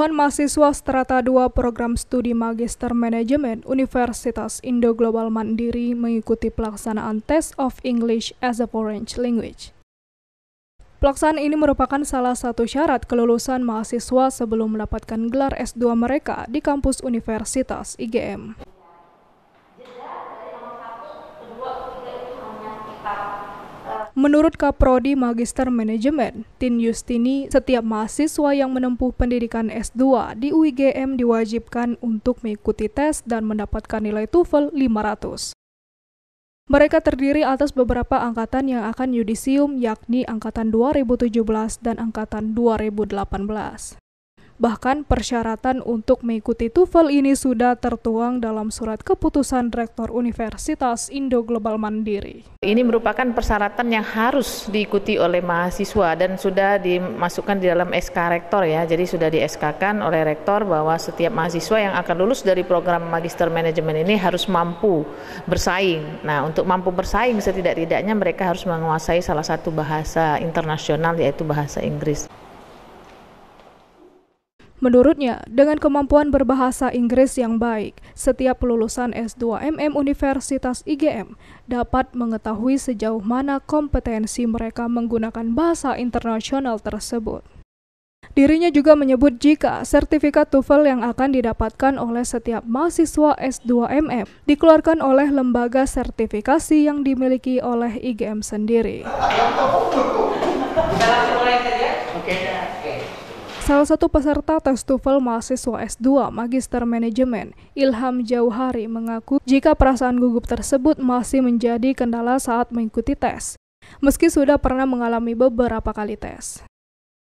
Puluhan mahasiswa strata 2 program studi Magister Manajemen Universitas Indo Global Mandiri mengikuti pelaksanaan Test of English as a Foreign Language. Pelaksanaan ini merupakan salah satu syarat kelulusan mahasiswa sebelum mendapatkan gelar S2 mereka di kampus Universitas IGM. Menurut Kaprodi Magister Manajemen, Tin Yustini, setiap mahasiswa yang menempuh pendidikan S2 di UIGM diwajibkan untuk mengikuti tes dan mendapatkan nilai TOEFL 500. Mereka terdiri atas beberapa angkatan yang akan yudisium yakni angkatan 2017 dan angkatan 2018. Bahkan persyaratan untuk mengikuti TOEFL ini sudah tertuang dalam surat keputusan Rektor Universitas Indo Global Mandiri. Ini merupakan persyaratan yang harus diikuti oleh mahasiswa dan sudah dimasukkan di dalam SK Rektor ya. Jadi sudah di SK-kan oleh Rektor bahwa setiap mahasiswa yang akan lulus dari program Magister Manajemen ini harus mampu bersaing. Nah, untuk mampu bersaing setidak-tidaknya mereka harus menguasai salah satu bahasa internasional yaitu bahasa Inggris. Menurutnya, dengan kemampuan berbahasa Inggris yang baik, setiap lulusan S2MM Universitas IGM dapat mengetahui sejauh mana kompetensi mereka menggunakan bahasa internasional tersebut. Dirinya juga menyebut jika sertifikat TOEFL yang akan didapatkan oleh setiap mahasiswa S2MM dikeluarkan oleh lembaga sertifikasi yang dimiliki oleh IGM sendiri. Ya. Oke. Okay. Salah satu peserta tes TOEFL mahasiswa S2 Magister Manajemen, Ilham Jauhari mengaku jika perasaan gugup tersebut masih menjadi kendala saat mengikuti tes, meski sudah pernah mengalami beberapa kali tes.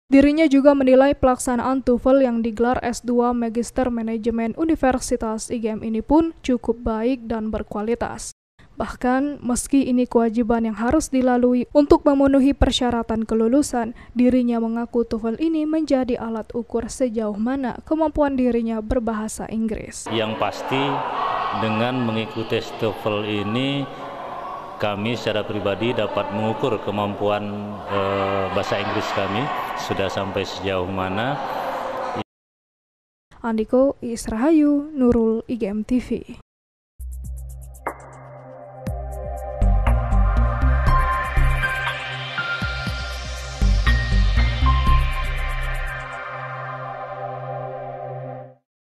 Dirinya juga menilai pelaksanaan TOEFL yang digelar S2 Magister Manajemen Universitas IGM ini pun cukup baik dan berkualitas. Bahkan, meski ini kewajiban yang harus dilalui untuk memenuhi persyaratan kelulusan, dirinya mengaku TOEFL ini menjadi alat ukur sejauh mana kemampuan dirinya berbahasa Inggris. Yang pasti, dengan mengikuti TOEFL ini, kami secara pribadi dapat mengukur kemampuan e, bahasa Inggris kami sudah sampai sejauh mana. Andiko Israhayu, Nurul IGM TV.